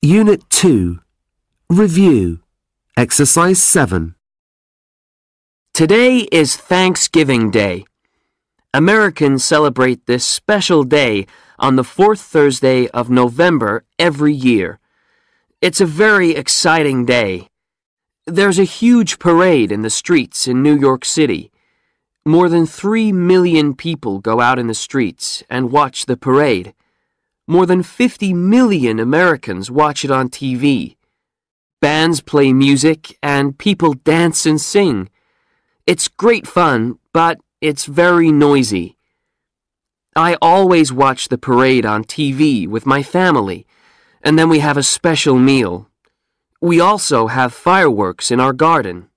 Unit 2 Review Exercise 7 Today is Thanksgiving Day. Americans celebrate this special day on the fourth Thursday of November every year. It's a very exciting day. There's a huge parade in the streets in New York City. More than three million people go out in the streets and watch the parade. More than 50 million Americans watch it on TV. Bands play music and people dance and sing. It's great fun, but it's very noisy. I always watch the parade on TV with my family, and then we have a special meal. We also have fireworks in our garden.